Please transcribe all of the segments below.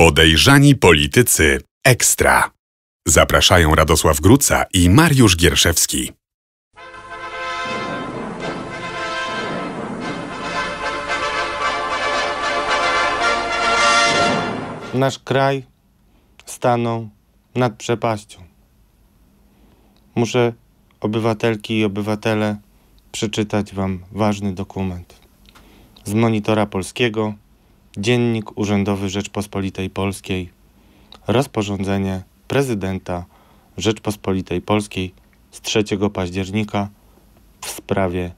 Podejrzani politycy ekstra. Zapraszają Radosław Gruca i Mariusz Gierszewski. Nasz kraj stanął nad przepaścią. Muszę, obywatelki i obywatele, przeczytać Wam ważny dokument z monitora polskiego Dziennik Urzędowy Rzeczpospolitej Polskiej, rozporządzenie prezydenta Rzeczpospolitej Polskiej z 3 października w sprawie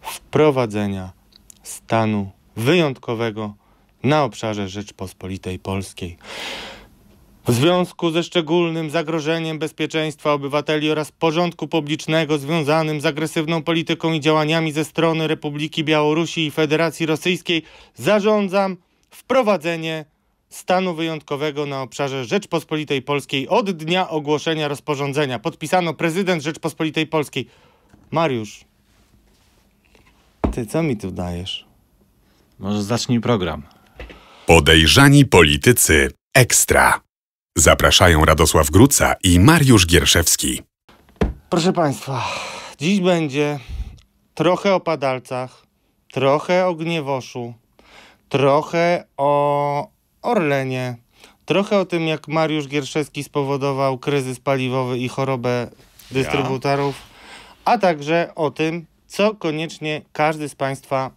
wprowadzenia stanu wyjątkowego na obszarze Rzeczpospolitej Polskiej. W związku ze szczególnym zagrożeniem bezpieczeństwa obywateli oraz porządku publicznego związanym z agresywną polityką i działaniami ze strony Republiki Białorusi i Federacji Rosyjskiej zarządzam wprowadzenie stanu wyjątkowego na obszarze Rzeczpospolitej Polskiej od dnia ogłoszenia rozporządzenia. Podpisano prezydent Rzeczpospolitej Polskiej. Mariusz, ty co mi tu dajesz? Może zacznij program. Podejrzani politycy ekstra. Zapraszają Radosław Gruca i Mariusz Gierszewski. Proszę Państwa, dziś będzie trochę o padalcach, trochę o gniewoszu, trochę o Orlenie, trochę o tym, jak Mariusz Gierszewski spowodował kryzys paliwowy i chorobę dystrybutorów, ja. a także o tym, co koniecznie każdy z Państwa,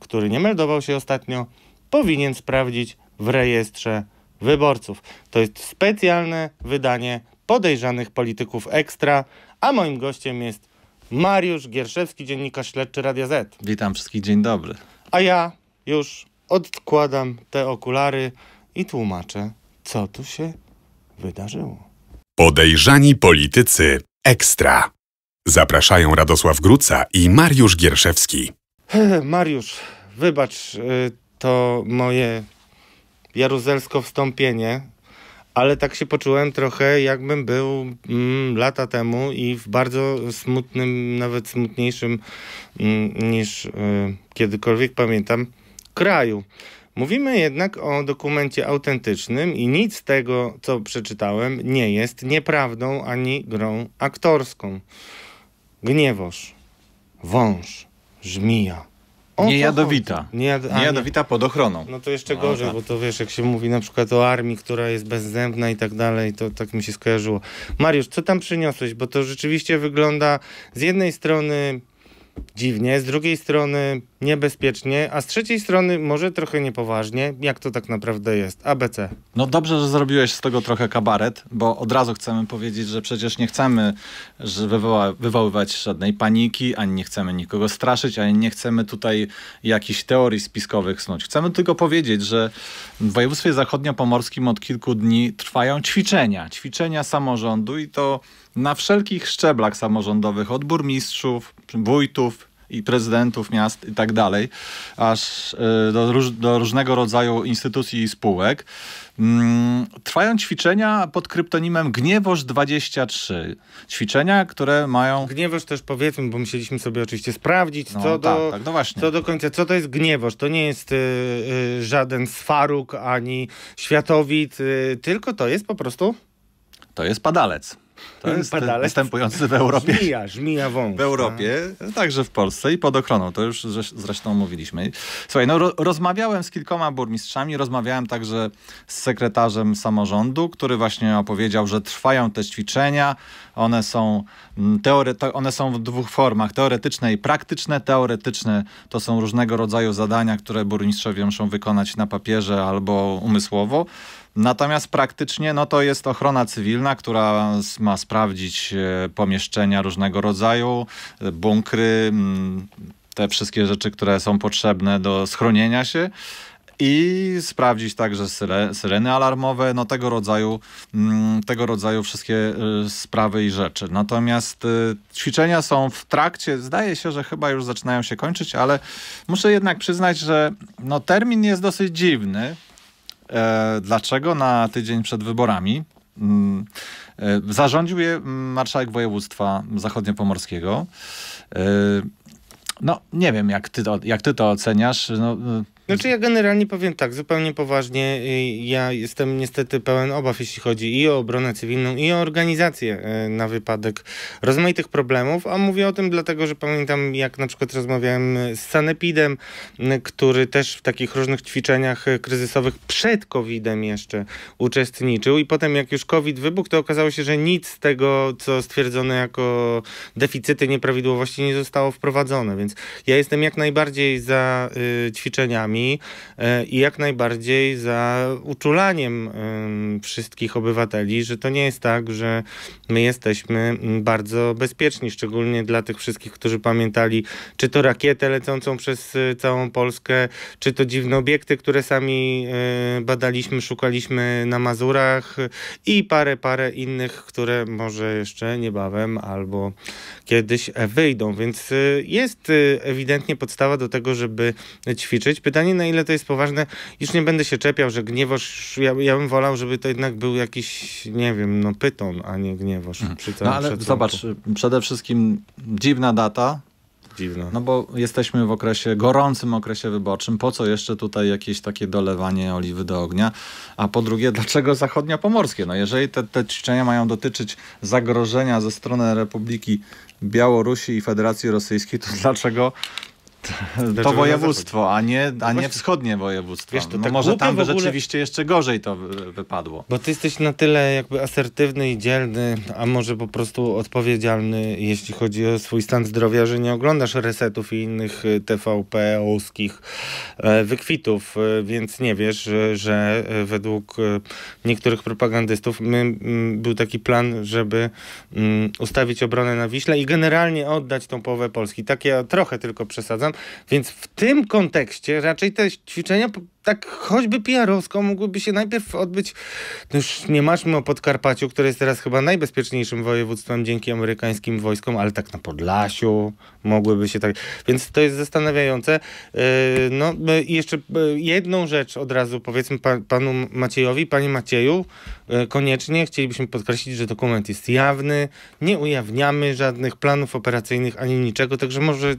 który nie meldował się ostatnio, powinien sprawdzić w rejestrze wyborców. To jest specjalne wydanie podejrzanych polityków ekstra, a moim gościem jest Mariusz Gierszewski, dziennikarz śledczy Radia Z. Witam wszystkich, dzień dobry. A ja już odkładam te okulary i tłumaczę, co tu się wydarzyło. Podejrzani politycy ekstra. Zapraszają Radosław Gruca i Mariusz Gierszewski. Mariusz, wybacz y, to moje jaruzelsko wstąpienie, ale tak się poczułem trochę, jakbym był mm, lata temu i w bardzo smutnym, nawet smutniejszym mm, niż y, kiedykolwiek pamiętam kraju. Mówimy jednak o dokumencie autentycznym i nic z tego, co przeczytałem, nie jest nieprawdą ani grą aktorską. Gniewosz, wąż, żmija. O niejadowita. Niejad... Niejadowita pod ochroną. No to jeszcze no gorzej, tak. bo to wiesz, jak się mówi na przykład o armii, która jest bezzębna i tak dalej, to tak mi się skojarzyło. Mariusz, co tam przyniosłeś? Bo to rzeczywiście wygląda z jednej strony dziwnie, z drugiej strony niebezpiecznie, a z trzeciej strony może trochę niepoważnie, jak to tak naprawdę jest. ABC. No dobrze, że zrobiłeś z tego trochę kabaret, bo od razu chcemy powiedzieć, że przecież nie chcemy wywoła, wywoływać żadnej paniki, ani nie chcemy nikogo straszyć, ani nie chcemy tutaj jakichś teorii spiskowych snuć. Chcemy tylko powiedzieć, że w województwie zachodniopomorskim od kilku dni trwają ćwiczenia, ćwiczenia samorządu i to na wszelkich szczeblach samorządowych, od burmistrzów, wójtów, i prezydentów miast i tak dalej, aż y, do, do, różnego rodzaju instytucji i spółek. Mm, trwają ćwiczenia pod kryptonimem Gniewoż 23. Ćwiczenia, które mają... Gniewoż też powiedzmy, bo musieliśmy sobie oczywiście sprawdzić, no, co, tak, do, tak, no co do końca, co to jest Gniewoż. To nie jest y, y, żaden swaruk ani Światowit, y, tylko to jest po prostu... To jest padalec. To jest pedale. występujący w Europie. Żmija, żmija wąż. W no. Europie, także w Polsce i pod ochroną. To już zresztą mówiliśmy. Słuchaj, no rozmawiałem z kilkoma burmistrzami, rozmawiałem także z sekretarzem samorządu, który właśnie opowiedział, że trwają te ćwiczenia. One są, mm, teore one są w dwóch formach, teoretyczne i praktyczne. Teoretyczne to są różnego rodzaju zadania, które burmistrzowie muszą wykonać na papierze albo umysłowo. Natomiast praktycznie no to jest ochrona cywilna, która ma ma sprawdzić e, pomieszczenia różnego rodzaju, e, bunkry, mm, te wszystkie rzeczy, które są potrzebne do schronienia się i sprawdzić także syreny alarmowe, no tego rodzaju, mm, tego rodzaju wszystkie e, sprawy i rzeczy. Natomiast ćwiczenia są w trakcie, zdaje się, że chyba już zaczynają się kończyć, ale muszę jednak przyznać, że no, termin jest dosyć dziwny. Dlaczego na tydzień przed wyborami? Mm. E, zarządził je mm, marszałek województwa zachodniopomorskiego. E, no, nie wiem, jak ty to, jak ty to oceniasz. No, znaczy ja generalnie powiem tak, zupełnie poważnie, y, ja jestem niestety pełen obaw, jeśli chodzi i o obronę cywilną, i o organizację y, na wypadek rozmaitych problemów, a mówię o tym dlatego, że pamiętam jak na przykład rozmawiałem y, z Sanepidem, który też w takich różnych ćwiczeniach kryzysowych przed COVID-em jeszcze uczestniczył i potem jak już COVID wybuchł, to okazało się, że nic z tego, co stwierdzono jako deficyty, nieprawidłowości nie zostało wprowadzone, więc ja jestem jak najbardziej za y, ćwiczeniami, E, i jak najbardziej za uczulaniem wszystkich obywateli, że to nie jest tak, że my jesteśmy mm, bardzo bezpieczni, szczególnie dla tych wszystkich, którzy pamiętali, czy to rakietę lecącą przez e, całą Polskę, czy to dziwne obiekty, które sami e, badaliśmy, szukaliśmy na Mazurach i parę, parę innych, które może jeszcze niebawem albo kiedyś wyjdą. Więc jest ewidentnie podstawa do tego, żeby ćwiczyć. Pytanie pytanie, na ile to jest poważne. Już nie będę się czepiał, że gniewosz, ja, ja bym wolał, żeby to jednak był jakiś, nie wiem, no pyton, a nie gniewosz. Mhm. Przy no ale zobacz, przede wszystkim dziwna data, dziwna No bo jesteśmy w okresie, gorącym okresie wyborczym. Po co jeszcze tutaj jakieś takie dolewanie oliwy do ognia? A po drugie, dlaczego pomorskie No jeżeli te, te ćwiczenia mają dotyczyć zagrożenia ze strony Republiki Białorusi i Federacji Rosyjskiej, to dlaczego to, to województwo, a nie, no a nie wschodnie województwo. Wiesz, to no tak może tam by ogóle... rzeczywiście jeszcze gorzej to wypadło. Bo ty jesteś na tyle jakby asertywny i dzielny, a może po prostu odpowiedzialny, jeśli chodzi o swój stan zdrowia, że nie oglądasz resetów i innych y, TVP-owskich e, wykwitów, e, więc nie wiesz, że e, według niektórych propagandystów my, był taki plan, żeby ustawić obronę na Wiśle i generalnie oddać tą połowę Polski. Tak ja trochę tylko przesadzam, więc w tym kontekście raczej te ćwiczenia tak choćby pr mogłyby się najpierw odbyć, no już nie masz o Podkarpaciu, które jest teraz chyba najbezpieczniejszym województwem dzięki amerykańskim wojskom, ale tak na Podlasiu mogłyby się tak, więc to jest zastanawiające. Yy, no i jeszcze yy, jedną rzecz od razu powiedzmy panu Maciejowi, panie Macieju, yy, koniecznie chcielibyśmy podkreślić, że dokument jest jawny, nie ujawniamy żadnych planów operacyjnych ani niczego, także może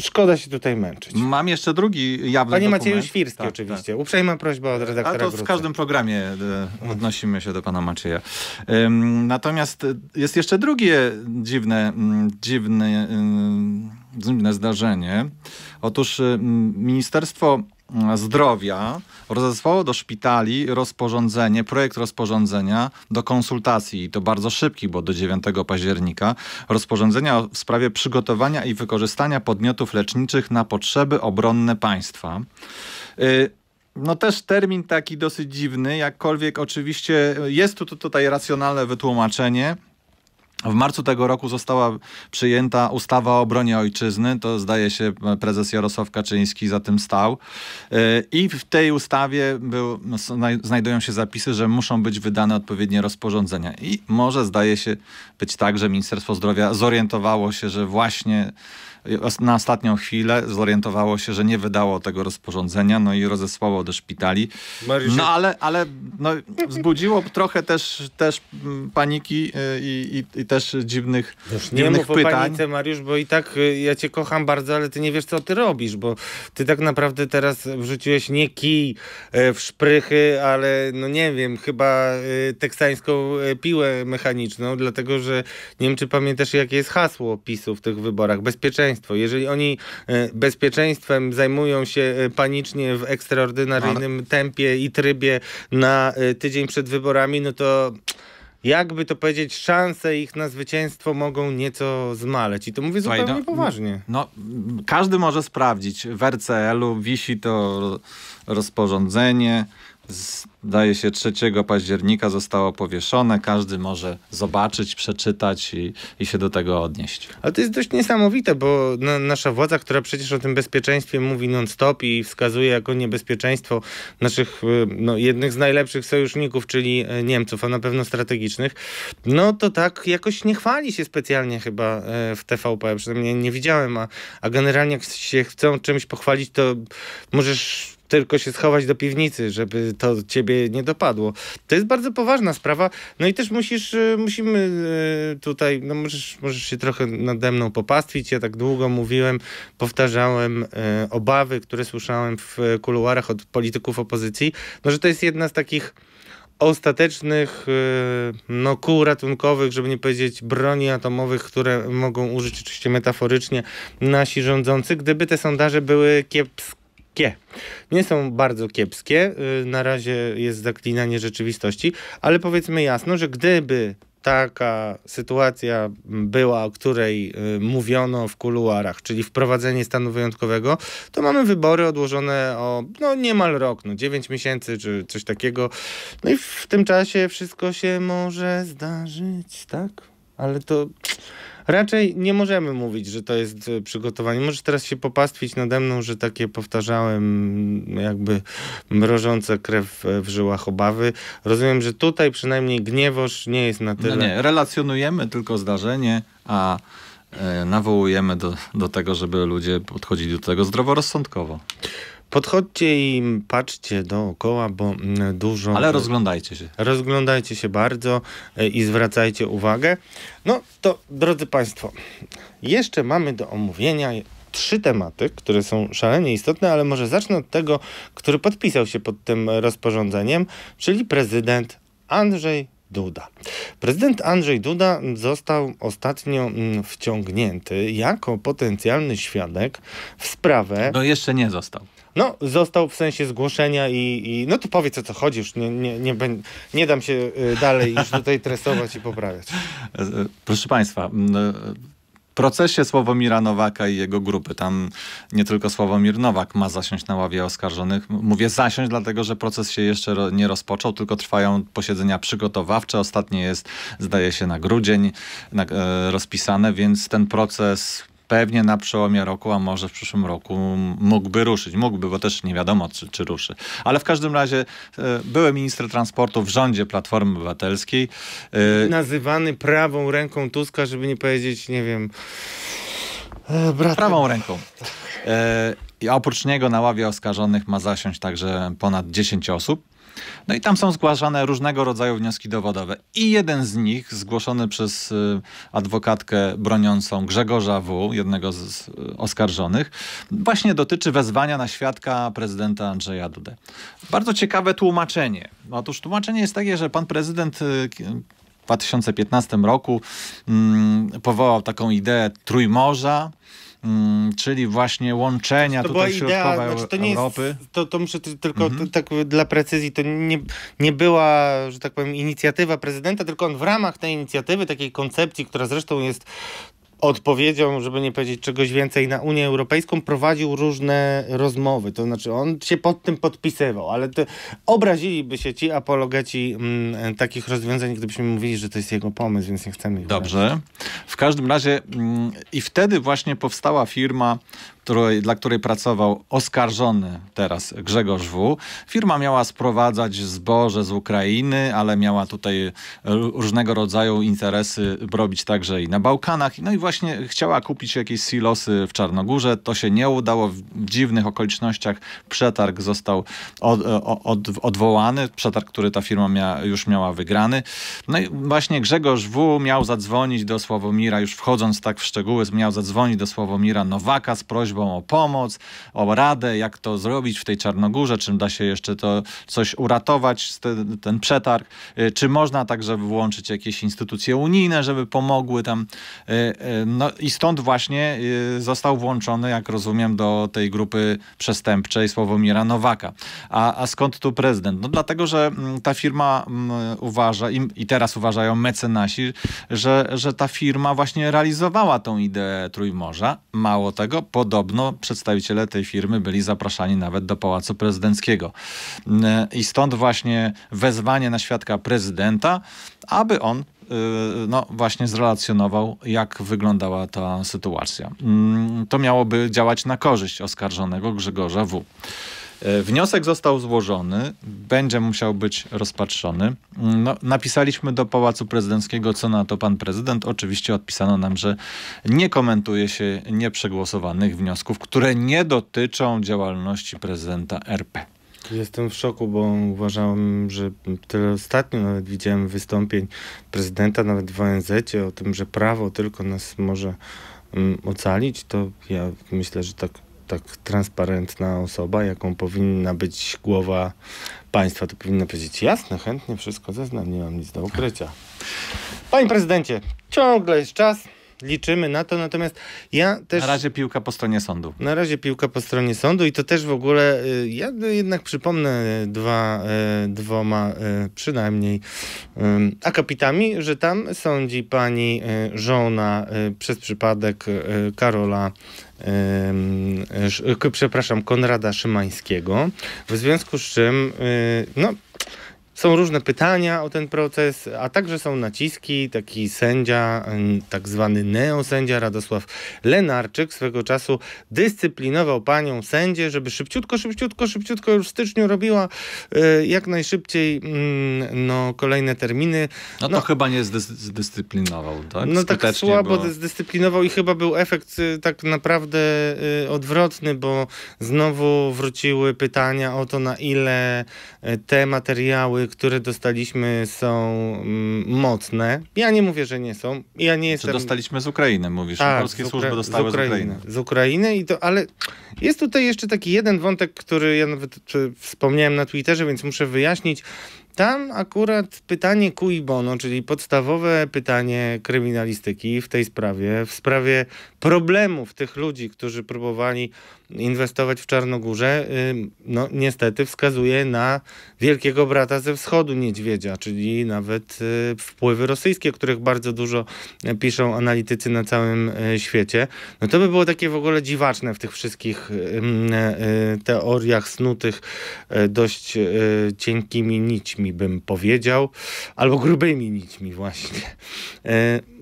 szkoda się tutaj męczyć. Mam jeszcze drugi jawny Panie dokument. Macieju Świrski tak, oczywiście. Tak. Uprzejma prośba od redaktora A to w każdym programie e, mhm. odnosimy się do pana Macieja. Natomiast e, jest jeszcze drugie dziwne, dziwne, dziwne zdarzenie. Otóż Ministerstwo Zdrowia rozesłało do szpitali rozporządzenie, projekt rozporządzenia do konsultacji i to bardzo szybki, bo do 9 października, rozporządzenia w sprawie przygotowania i wykorzystania podmiotów leczniczych na potrzeby obronne państwa. Y, no też termin taki dosyć dziwny, jakkolwiek oczywiście jest tu tutaj racjonalne wytłumaczenie, w marcu tego roku została przyjęta ustawa o obronie ojczyzny, to zdaje się prezes Jarosław Kaczyński za tym stał. E, I w tej ustawie był, no, znajdują się zapisy, że muszą być wydane odpowiednie rozporządzenia. I może zdaje się być tak, że Ministerstwo Zdrowia zorientowało się, że właśnie na ostatnią chwilę zorientowało się, że nie wydało tego rozporządzenia, no i rozesłało do szpitali. No ale, ale no, wzbudziło trochę też, też paniki y, i, i, i też dziwnych, nie dziwnych mów pytań. O panice, Mariusz, bo i tak y, ja cię kocham bardzo, ale ty nie wiesz, co ty robisz, bo ty tak naprawdę teraz wrzuciłeś nie kij y, w szprychy, ale no nie wiem, chyba teksańską piłę mechaniczną, dlatego że nie wiem, czy pamiętasz, jakie jest hasło PiSu w tych wyborach. Bezpieczeństwo bezpieczeństwo. Jeżeli oni e, bezpieczeństwem zajmują się e, panicznie w ekstraordynaryjnym Ale... tempie i trybie na e, tydzień przed wyborami, no to jakby to powiedzieć, szanse ich na zwycięstwo mogą nieco zmaleć. I to mówię zupełnie no, poważnie. No, każdy może sprawdzić. W RCL-u wisi to rozporządzenie z zdaje się 3 października zostało powieszone. Każdy może zobaczyć, przeczytać i, i się do tego odnieść. Ale to jest dość niesamowite, bo na, nasza władza, która przecież o tym bezpieczeństwie mówi non-stop i wskazuje jako niebezpieczeństwo naszych, y, no, jednych z najlepszych sojuszników, czyli e, Niemców, a na pewno strategicznych, no to tak jakoś nie chwali się specjalnie chyba e, w TVP, przynajmniej nie widziałem, a, a generalnie jak się chcą czymś pochwalić, to możesz tylko się schować do piwnicy, żeby to ciebie nie dopadło. To jest bardzo poważna sprawa. No i też musisz, y, musimy y, tutaj, no możesz, możesz się trochę nade mną popastwić. Ja tak długo mówiłem, powtarzałem y, obawy, które słyszałem w kuluarach od polityków opozycji, no że to jest jedna z takich ostatecznych no, kół ratunkowych, żeby nie powiedzieć broni atomowych, które mogą użyć oczywiście metaforycznie nasi rządzący, gdyby te sondaże były kiepskie kiepskie. Nie są bardzo kiepskie, y, na razie jest zaklinanie rzeczywistości, ale powiedzmy jasno, że gdyby taka sytuacja była, o której y, mówiono w kuluarach, czyli wprowadzenie stanu wyjątkowego, to mamy wybory odłożone o no, niemal rok, no, 9 miesięcy czy coś takiego. No i w tym czasie wszystko się może zdarzyć, tak? Ale to Raczej nie możemy mówić, że to jest e, przygotowanie. Może teraz się popastwić nade mną, że takie powtarzałem mm, jakby mrożące krew e, w żyłach obawy. Rozumiem, że tutaj przynajmniej gniewosz nie jest na tyle. No nie, relacjonujemy tylko zdarzenie, a e, nawołujemy do, do tego, żeby ludzie podchodzili do tego zdroworozsądkowo. Podchodźcie i patrzcie dookoła, bo mm, dużo. Ale y, rozglądajcie się. Rozglądajcie się bardzo y, i zwracajcie uwagę. No to, drodzy Państwo, jeszcze mamy do omówienia trzy tematy, które są szalenie istotne, ale może zacznę od tego, który podpisał się pod tym rozporządzeniem, czyli prezydent Andrzej Duda. Prezydent Andrzej Duda został ostatnio mm, wciągnięty jako potencjalny świadek w sprawę. No jeszcze nie został. No, został w sensie zgłoszenia i, i no to powiedz o co chodzi, już nie, nie, nie, nie dam się y, dalej już tutaj tresować i poprawiać. E, e, proszę Państwa, e, procesie Sławomira Nowaka i jego grupy. Tam nie tylko Sławomir Nowak ma zasiąść na ławie oskarżonych. Mówię zasiąść, dlatego że proces się jeszcze nie rozpoczął, tylko trwają posiedzenia przygotowawcze. Ostatnie jest, zdaje się, na grudzień na, e, rozpisane, więc ten proces pewnie na przełomie roku, a może w przyszłym roku mógłby ruszyć. Mógłby, bo też nie wiadomo, czy, czy ruszy. Ale w każdym razie e, były minister transportu w rządzie Platformy Obywatelskiej. E, Nazywany prawą ręką Tuska, żeby nie powiedzieć, nie wiem... E, bratem. Prawą ręką. I oprócz niego na ławie oskarżonych ma zasiąść także ponad 10 osób. No i tam są zgłaszane różnego rodzaju wnioski dowodowe. I jeden z nich, zgłoszony przez y, adwokatkę broniącą Grzegorza W., jednego z oskarżonych, właśnie dotyczy wezwania na świadka prezydenta Andrzeja Dudę. Bardzo ciekawe tłumaczenie. Otóż tłumaczenie jest takie, że pan prezydent y, w 2015 roku mm, powołał taką ideę Trójmorza, Mm, czyli właśnie łączenia to tutaj środkowa znaczy to nie Europy. Jest, to, to muszę tylko mhm. tak dla precyzji, to nie, nie była, że tak powiem, inicjatywa prezydenta, tylko on w ramach tej inicjatywy, takiej koncepcji, która zresztą jest odpowiedzią, żeby nie powiedzieć czegoś więcej, na Unię Europejską prowadził różne rozmowy. To znaczy, on się pod tym podpisywał, ale to obraziliby się ci apologeci m, mm, takich rozwiązań, gdybyśmy mówili, że to jest jego pomysł, więc nie chcemy ich Dobrze. W każdym razie m, mm, i wtedy właśnie powstała firma, której, dla której pracował oskarżony teraz Grzegorz W. Firma miała sprowadzać zboże z Ukrainy, ale miała tutaj e, różnego rodzaju interesy robić także i na Bałkanach. No i właśnie chciała kupić jakieś silosy w Czarnogórze. To się nie udało. W dziwnych okolicznościach przetarg został od, e, od, odwołany. Przetarg, który ta firma już miała wygrany. No i właśnie Grzegorz W. miał zadzwonić do Sławomira, już wchodząc tak w szczegóły, miał zadzwonić do Sławomira Nowaka z prośbą prośbą o pomoc, o radę, jak to zrobić w tej Czarnogórze, czym da się jeszcze to coś uratować, ten, ten przetarg, y, czy można także włączyć jakieś instytucje unijne, żeby pomogły tam. Y, y, no i stąd właśnie został włączony, jak rozumiem, do tej grupy przestępczej Sławomira Nowaka. A, a skąd tu prezydent? No dlatego, że mm, ta firma mm, uważa, i teraz uważają mecenasi, że, że ta firma właśnie realizowała tą ideę Trójmorza. Mało tego, podobnie podobno przedstawiciele tej firmy byli zapraszani nawet do Pałacu Prezydenckiego. Mm, I stąd właśnie wezwanie na świadka prezydenta, aby on y, no, właśnie zrelacjonował, jak wyglądała ta sytuacja. Mm, to miałoby działać na korzyść oskarżonego Grzegorza W. E, wniosek został złożony, będzie musiał być rozpatrzony. Mm, no, napisaliśmy do Pałacu Prezydenckiego, co na to pan prezydent. Oczywiście odpisano nam, że nie komentuje się nieprzegłosowanych wniosków, które nie dotyczą działalności prezydenta RP. Jestem w szoku, bo uważałem, że tyle ostatnio nawet widziałem wystąpień prezydenta, nawet w ONZ o tym, że prawo tylko nas może um, ocalić. To ja myślę, że tak tak transparentna osoba, jaką powinna być głowa państwa, to powinna powiedzieć jasne, chętnie wszystko zeznam, nie mam nic do ukrycia. Panie prezydencie, ciągle jest czas liczymy na to, natomiast ja też... Na razie piłka po stronie sądu. Na razie piłka po stronie sądu i to też w ogóle, y, ja no jednak przypomnę y, dwa, y, dwoma przynajmniej akapitami, że tam sądzi pani żona przez przypadek Karola przepraszam, Konrada Szymańskiego, w związku z czym y, no, są różne pytania o ten proces, a także są naciski. Taki sędzia, tak zwany neosędzia Radosław Lenarczyk swego czasu dyscyplinował panią sędzię, żeby szybciutko, szybciutko, szybciutko już w styczniu robiła e, jak najszybciej mm, no, kolejne terminy. No, no to chyba nie zdyscyplinował, tak? No tak słabo bo... zdyscyplinował i chyba był efekt y, tak naprawdę y, odwrotny, bo znowu wróciły pytania o to, na ile e, te materiały, które dostaliśmy są mm, mocne. Ja nie mówię, że nie są. Ja nie znaczy, jestem... Czy dostaliśmy z Ukrainy, mówisz. Tak, Polskie Ukra... służby dostały z Ukrainy. z Ukrainy. Z Ukrainy i to, ale jest tutaj jeszcze taki jeden wątek, który ja nawet wspomniałem na Twitterze, więc muszę wyjaśnić. Tam akurat pytanie cui bono, czyli podstawowe pytanie kryminalistyki w tej sprawie, w sprawie problemów tych ludzi, którzy próbowali inwestować w Czarnogórze, no niestety wskazuje na wielkiego brata ze wschodu niedźwiedzia, czyli nawet y, wpływy rosyjskie, których bardzo dużo e, piszą analitycy na całym e, świecie. No to by było takie w ogóle dziwaczne w tych wszystkich e, teoriach snutych dość cienkimi nićmi, bym powiedział, albo grubymi nićmi właśnie.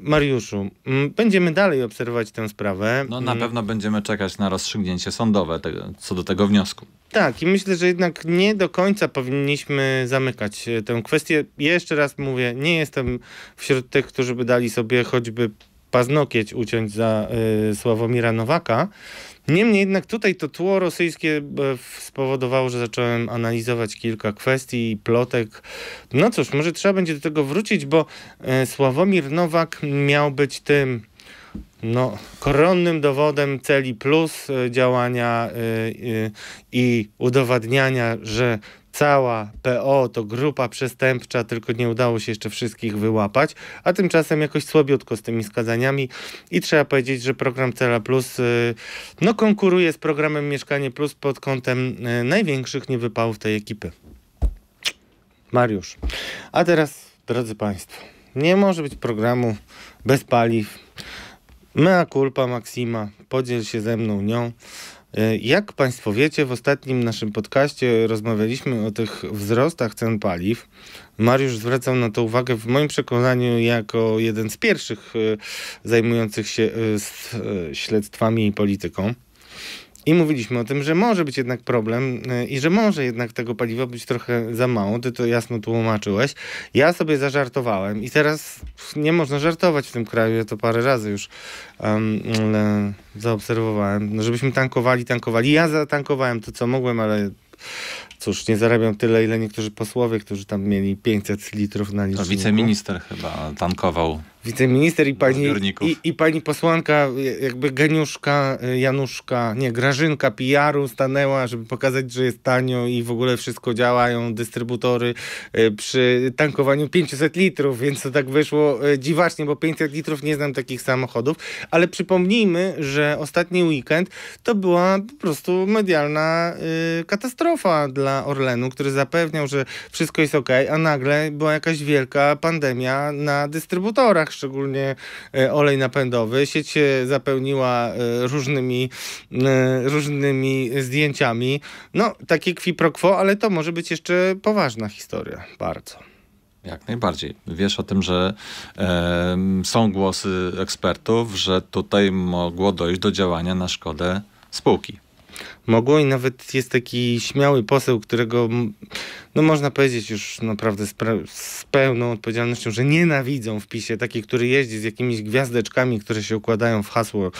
Mariuszu, mm, będziemy dalej obserwować tę sprawę. No na mm. pewno będziemy czekać na rozstrzygnięcie sądowe tego, co do tego wniosku. Tak, i myślę, że jednak nie do końca powinniśmy zamykać e, tę kwestię. Jeszcze raz mówię, nie jestem wśród tych, którzy by dali sobie choćby paznokieć uciąć za y, Sławomira Nowaka. Niemniej jednak tutaj to tło rosyjskie e, spowodowało, że zacząłem analizować kilka kwestii i plotek. No cóż, może trzeba będzie do tego wrócić, bo e, Sławomir Nowak miał być tym no, koronnym dowodem celi plus e, działania i udowadniania, że cała PO to grupa przestępcza, tylko nie udało się jeszcze wszystkich wyłapać, a tymczasem jakoś słabiutko z tymi skazaniami i trzeba powiedzieć, że program Cela Plus y, no, konkuruje z programem Mieszkanie Plus pod kątem y, największych niewypałów tej ekipy. Mariusz. A teraz, drodzy Państwo, nie może być programu bez paliw, Mea culpa Maksima, podziel się ze mną nią. E, jak Państwo wiecie, w ostatnim naszym podcaście rozmawialiśmy o tych wzrostach cen paliw. Mariusz zwracał na to uwagę w moim przekonaniu jako jeden z pierwszych e, zajmujących się e, śledztwami i polityką. I mówiliśmy o tym, że może być jednak problem y, i że może jednak tego paliwa być trochę za mało. Ty to jasno tłumaczyłeś. Ja sobie zażartowałem i teraz nie można żartować w tym kraju. Ja to parę razy już um, zaobserwowałem. No, żebyśmy tankowali, tankowali. Ja zatankowałem to, co mogłem, ale cóż, nie zarabiam tyle, ile niektórzy posłowie, którzy tam mieli 500 litrów na liczbę. To wiceminister chyba tankował wiceminister i pani, i, i, pani posłanka, e, jakby geniuszka e, Januszka, nie, Grażynka PR-u stanęła, żeby pokazać, że jest tanio i w ogóle wszystko działają, dystrybutory e, przy tankowaniu 500 litrów, więc to tak wyszło dziwacznie, bo 500 litrów nie znam takich samochodów, ale przypomnijmy, że ostatni weekend to była po prostu medialna katastrofa dla Orlenu, który zapewniał, że wszystko jest ok, a nagle była jakaś wielka pandemia na dystrybutorach szczególnie e, olej napędowy. Sieć się e, zapełniła e, różnymi, różnymi zdjęciami. No, takie kwi pro quo, ale to może być jeszcze poważna historia. Bardzo. Jak najbardziej. Wiesz o tym, że e, są głosy ekspertów, że tutaj mogło dojść do działania na szkodę spółki. Mogło i nawet jest taki śmiały poseł, którego no można powiedzieć już naprawdę z, z pełną odpowiedzialnością, że nienawidzą w PiSie taki, który jeździ z jakimiś gwiazdeczkami, które się układają w hasło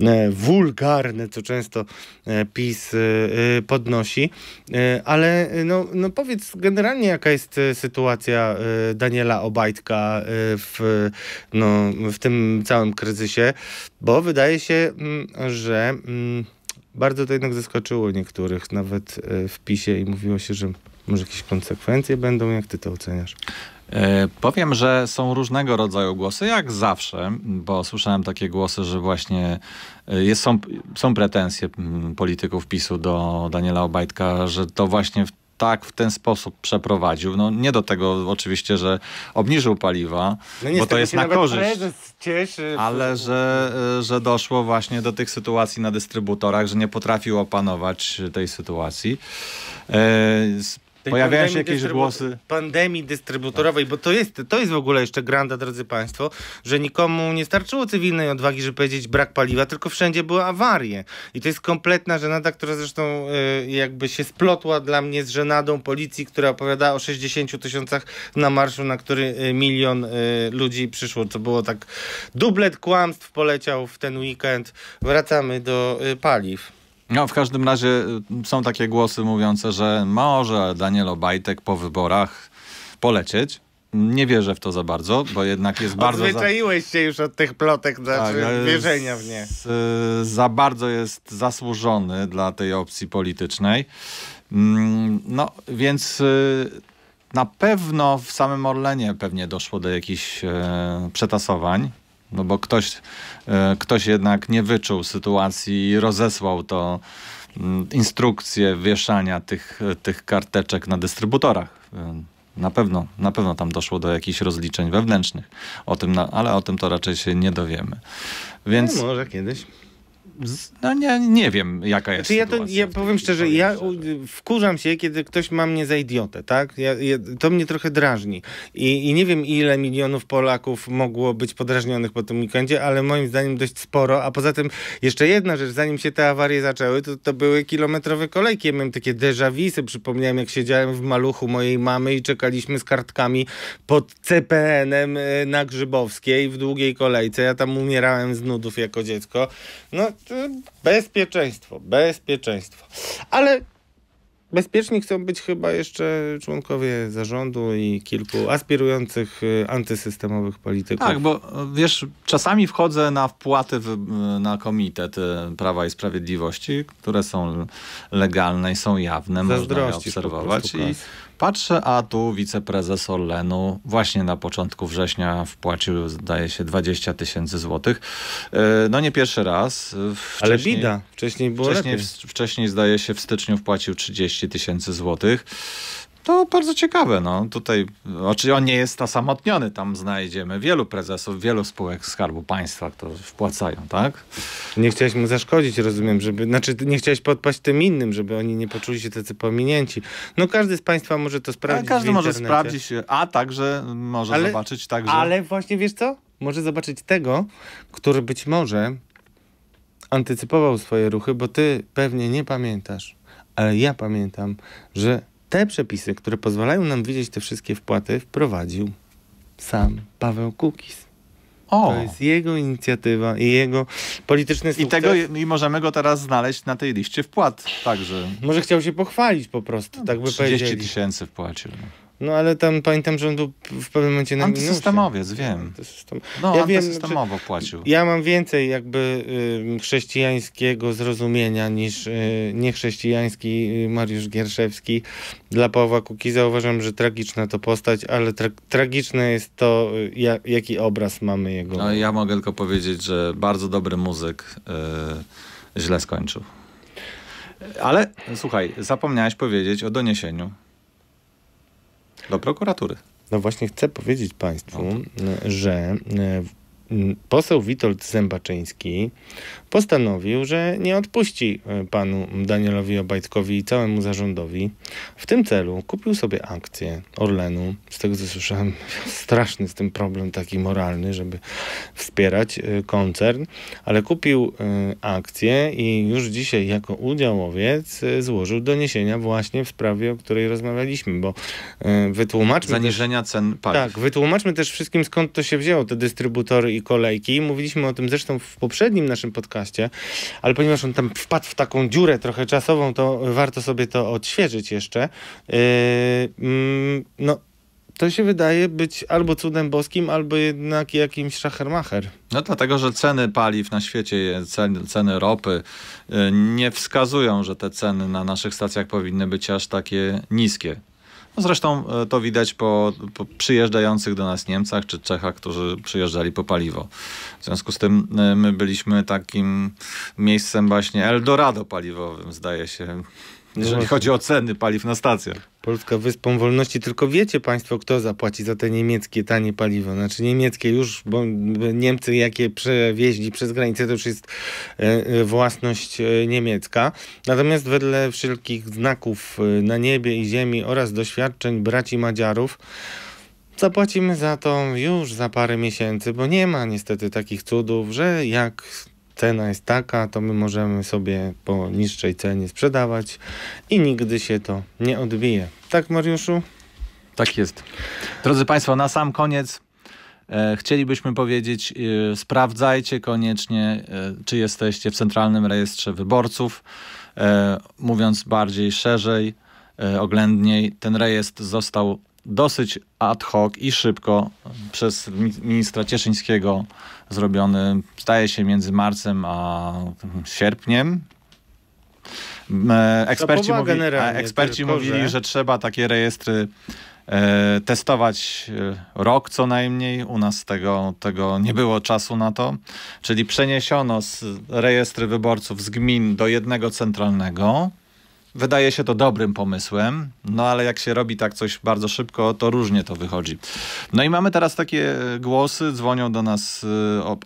e, wulgarne, co często e, PiS e, e podnosi. E, ale e, no, no powiedz generalnie, jaka jest sytuacja Daniela Obajtka w, no, w tym całym kryzysie, bo wydaje się, m, mm, że m, mm, bardzo to jednak zaskoczyło niektórych, nawet w PiSie i mówiło się, że może jakieś konsekwencje będą? Jak ty to oceniasz? E, powiem, że są różnego rodzaju głosy, jak zawsze, bo słyszałem takie głosy, że właśnie e, jest, są, są pretensje polityków PiSu do Daniela Obajtka, że to właśnie w tak w ten sposób przeprowadził. No nie do tego oczywiście, że obniżył paliwa, no bo to jest na korzyść. Ale że, e, że doszło właśnie do tych sytuacji na dystrybutorach, że nie potrafił opanować tej sytuacji. Pojawiają się jakieś głosy. Pandemii dystrybutorowej, bo to jest, to jest w ogóle jeszcze granda, drodzy Państwo, że nikomu nie starczyło cywilnej odwagi, żeby powiedzieć brak paliwa, tylko wszędzie były awarie. I to jest kompletna żenada, która zresztą y, jakby się splotła dla mnie z żenadą policji, która opowiada o 60 tysiącach na marszu, na który y, milion y, ludzi przyszło. To było tak dublet kłamstw poleciał w ten weekend. Wracamy do y, paliw. No, w każdym razie y, są takie głosy mówiące, że może Daniel Obajtek po wyborach polecieć. Nie wierzę w to za bardzo, bo jednak jest bardzo... Odzwyczaiłeś za... się już od tych plotek, znaczy tak, wierzenia w nie. Z, y, za bardzo jest zasłużony dla tej opcji politycznej. Mm, no, więc y, na pewno w samym Orlenie pewnie doszło do jakichś e, przetasowań. No bo ktoś, e, ktoś jednak nie wyczuł sytuacji i rozesłał to mm, instrukcję wieszania tych, tych karteczek na dystrybutorach. E, na pewno, na pewno tam doszło do jakichś rozliczeń wewnętrznych, o tym, ale o tym to raczej się nie dowiemy. Więc... No może kiedyś no nie, nie wiem, jaka jest znaczy ja, to, ja powiem szczerze, ja wkurzam się, kiedy ktoś ma mnie za idiotę, tak? Ja, ja, to mnie trochę drażni. I, I, nie wiem, ile milionów Polaków mogło być podrażnionych po tym weekendzie, ale moim zdaniem dość sporo. A poza tym jeszcze jedna rzecz, zanim się te awarie zaczęły, to, to były kilometrowe kolejki. Ja miałem takie déjà Przypomniałem, jak siedziałem w maluchu mojej mamy i czekaliśmy z kartkami pod CPN-em e, na Grzybowskiej w długiej kolejce. Ja tam umierałem z nudów jako dziecko. No, Y, bezpieczeństwo, bezpieczeństwo. Ale bezpieczni chcą być chyba jeszcze członkowie zarządu i kilku aspirujących y, antysystemowych polityków. Tak, bo y, wiesz, czasami wchodzę na wpłaty w, na komitet Prawa i Sprawiedliwości, które są legalne i są jawne, Zazdrości można je obserwować. I tak. Patrzę, a tu wiceprezes Orlenu właśnie na początku września wpłacił, zdaje się, 20 tysięcy złotych. E, no nie pierwszy raz. Wcześniej, Ale bida. Wcześniej było wcześniej, lepiej. wcześniej, zdaje się, w styczniu wpłacił 30 tysięcy złotych. To bardzo ciekawe. No. Tutaj, oczywiście znaczy, on nie jest osamotniony, tam znajdziemy wielu prezesów, wielu spółek Skarbu Państwa, którzy wpłacają, tak? Nie chciałeś mu zaszkodzić, rozumiem, żeby, znaczy nie chciałeś podpaść tym innym, żeby oni nie poczuli się tacy pominięci. No każdy z Państwa może to sprawdzić. A każdy może sprawdzić, a także może ale, zobaczyć także. Ale właśnie wiesz co? Może zobaczyć tego, który być może antycypował swoje ruchy, bo ty pewnie nie pamiętasz, ale ja pamiętam, że te przepisy, które pozwalają nam widzieć te wszystkie wpłaty, wprowadził sam Paweł Kukiz. O. To jest jego inicjatywa i jego polityczny sukces. I, tego, I możemy go teraz znaleźć na tej liście wpłat także. Może chciał się pochwalić po prostu, tak by 30 30 tysięcy wpłacił. No. No ale tam pamiętam, że on był w pewnym momencie na Antysystemowiec, minusie. wiem. Antysystem... No, ja znaczy, antysystemowo wiem, płacił. Ja mam więcej jakby y, chrześcijańskiego zrozumienia niż y, niechrześcijański y, Mariusz Gierszewski. Dla Pawła Kuki uważam, że tragiczna to postać, ale tra tragiczne jest to, y, jaki obraz mamy jego. No, ja mogę tylko powiedzieć, że bardzo dobry muzyk y, źle skończył. Ale słuchaj, zapomniałeś powiedzieć o doniesieniu. Do prokuratury. No właśnie chcę powiedzieć Państwu, no że e, Mm, poseł Witold Zębaczyński postanowił, że nie odpuści e, panu Danielowi Obajtkowi i całemu zarządowi. W tym celu kupił sobie akcję Orlenu. Z tego co słyszałem, straszny z tym problem taki moralny, żeby wspierać e, koncern, ale kupił e, akcję i już dzisiaj jako udziałowiec złożył doniesienia właśnie w sprawie, o której rozmawialiśmy, bo wytłumaczmy... Zaniżenia też, cen paliw. Tak, wytłumaczmy też wszystkim skąd to się wzięło, te dystrybutory i kolejki. Mówiliśmy o tym zresztą w poprzednim naszym podcaście, ale ponieważ on tam wpadł w taką dziurę trochę czasową, to warto sobie to odświeżyć jeszcze. Y, mm, no, to się wydaje być albo cudem boskim, albo jednak jakimś szachermacher. No dlatego, że ceny paliw na świecie, ceny, ceny ropy y, nie wskazują, że te ceny na naszych stacjach powinny być aż takie niskie. No zresztą e, to widać po, po, przyjeżdżających do nas Niemcach czy Czechach, którzy przyjeżdżali po paliwo. W związku z tym e, my byliśmy takim miejscem właśnie Eldorado paliwowym, zdaje się jeżeli chodzi o ceny paliw na stacjach. Polska Wyspą Wolności, tylko wiecie Państwo, kto zapłaci za te niemieckie tanie paliwo. Znaczy niemieckie już, bo Niemcy jakie przewieźli przez granicę, to już jest e, e, własność e, niemiecka. Natomiast wedle wszelkich znaków na niebie i ziemi oraz doświadczeń braci Madziarów, zapłacimy za to już za parę miesięcy, bo nie ma niestety takich cudów, że jak cena jest taka, to my możemy sobie po niższej cenie sprzedawać i nigdy się to nie odbije. Tak, Mariuszu? Tak jest. Drodzy Państwo, na sam koniec e, chcielibyśmy powiedzieć, e, sprawdzajcie koniecznie, e, czy jesteście w Centralnym Rejestrze Wyborców. E, mówiąc bardziej szerzej, e, oględniej, ten rejestr został dosyć ad hoc i szybko przez ministra Cieszyńskiego zrobiony, staje się między marcem a sierpniem. E, eksperci, mówi, eksperci mówili, że... że trzeba takie rejestry e, testować e, rok co najmniej. U nas tego, tego nie było czasu na to. Czyli przeniesiono z rejestry wyborców z gmin do jednego centralnego Wydaje się to dobrym pomysłem, no ale jak się robi tak coś bardzo szybko, to różnie to wychodzi. No i mamy teraz takie głosy, dzwonią do nas y,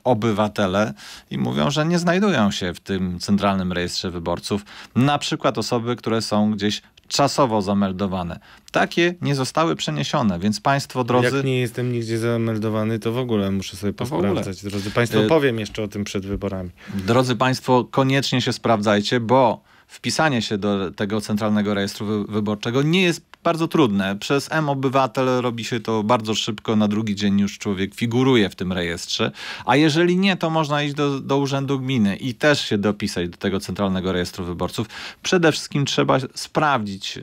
obywatele i mówią, że nie znajdują się w tym centralnym rejestrze wyborców, na przykład osoby, które są gdzieś czasowo zameldowane. Takie nie zostały przeniesione, więc państwo drodzy... Jak nie jestem nigdzie zameldowany, to w ogóle muszę sobie posprawdzać. Drodzy państwo, y, powiem jeszcze o tym przed wyborami. Drodzy państwo, koniecznie się sprawdzajcie, bo wpisanie się do tego centralnego rejestru wyborczego nie jest bardzo trudne. Przez M-Obywatel robi się to bardzo szybko, na drugi dzień już człowiek figuruje w tym rejestrze, a jeżeli nie, to można iść do, do Urzędu Gminy i też się dopisać do tego Centralnego Rejestru Wyborców. Przede wszystkim trzeba sprawdzić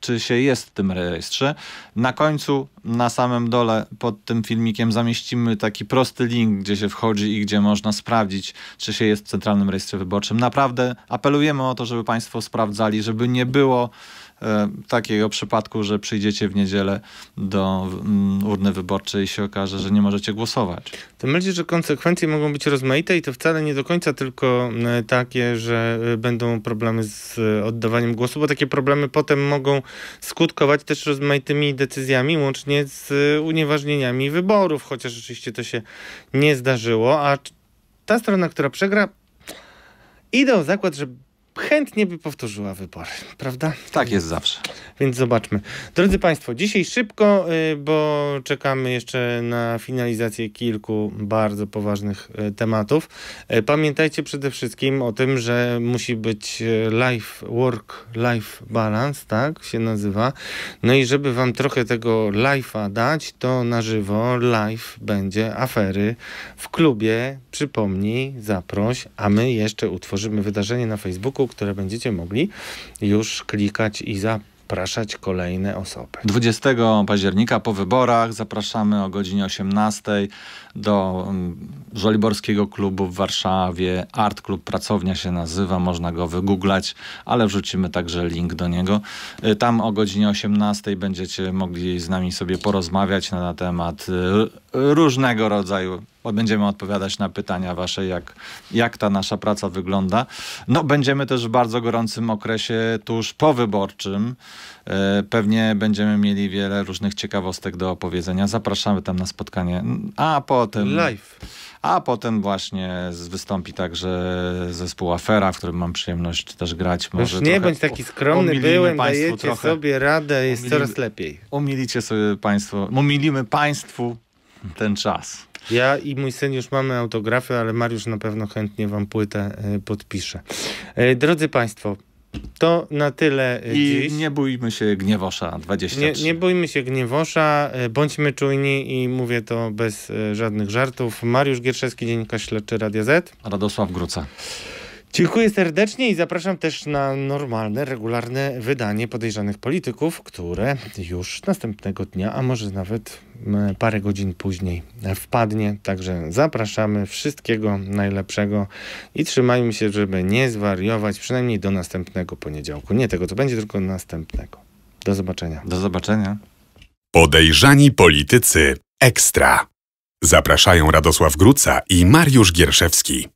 czy się jest w tym rejestrze. Na końcu, na samym dole pod tym filmikiem zamieścimy taki prosty link, gdzie się wchodzi i gdzie można sprawdzić, czy się jest w Centralnym Rejestrze Wyborczym. Naprawdę apelujemy o to, żeby Państwo sprawdzali, żeby nie było E, takiego przypadku, że przyjdziecie w niedzielę do mm, urny wyborczej i się okaże, że nie możecie głosować. To myślę, że konsekwencje mogą być rozmaite i to wcale nie do końca tylko e, takie, że e, będą problemy z oddawaniem głosu, bo takie problemy potem mogą skutkować też rozmaitymi decyzjami, łącznie z unieważnieniami wyborów, chociaż oczywiście to się nie zdarzyło, a ta strona, która przegra, idą zakład, że chętnie by powtórzyła wybory, prawda? Tak jest zawsze. Więc zobaczmy. Drodzy Państwo, dzisiaj szybko, y, bo czekamy jeszcze na finalizację kilku bardzo poważnych y, tematów. Y, pamiętajcie przede wszystkim o tym, że musi być life work, life balance, tak się nazywa. No i żeby Wam trochę tego life'a dać, to na żywo live będzie afery w klubie. Przypomnij, zaproś, a my jeszcze utworzymy wydarzenie na Facebooku które będziecie mogli już klikać i zapraszać kolejne osoby. 20 października po wyborach zapraszamy o godzinie 18 do mm, Żoliborskiego Klubu w Warszawie. Art Club Pracownia się nazywa, można go wygooglać, ale wrzucimy także link do niego. Y, tam o godzinie 18 będziecie mogli z nami sobie porozmawiać na temat y, różnego rodzaju będziemy odpowiadać na pytania wasze, jak, jak ta nasza praca wygląda. No, będziemy też w bardzo gorącym okresie tuż powyborczym. E, pewnie będziemy mieli wiele różnych ciekawostek do opowiedzenia. Zapraszamy tam na spotkanie. A potem... Live. A potem właśnie wystąpi także zespół Afera, w którym mam przyjemność też grać. Może nie bądź taki skromny, byłem, dajecie trochę, sobie radę, jest coraz lepiej. Umilicie sobie państwo, umilimy państwu ten czas. Ja i mój syn już mamy autografy, ale Mariusz na pewno chętnie wam płytę e, podpisze. E, drodzy Państwo, to na tyle e, I dziś. nie bójmy się Gniewosza 20. Nie, nie bójmy się Gniewosza, bądźmy czujni i mówię to bez żadnych żartów. Mariusz Gierszewski, Dziennikarz Śledczy Radia Z. Radosław Gruca. Dziękuję serdecznie i zapraszam też na normalne, regularne wydanie podejrzanych polityków, które już następnego dnia, a może nawet e, parę godzin później wpadnie. Także zapraszamy wszystkiego najlepszego i trzymajmy się, żeby nie zwariować, przynajmniej do następnego poniedziałku. Nie tego, co będzie, tylko następnego. Do zobaczenia. Do zobaczenia. Podejrzani politycy ekstra. Zapraszają Radosław Gruca i Mariusz Gierszewski.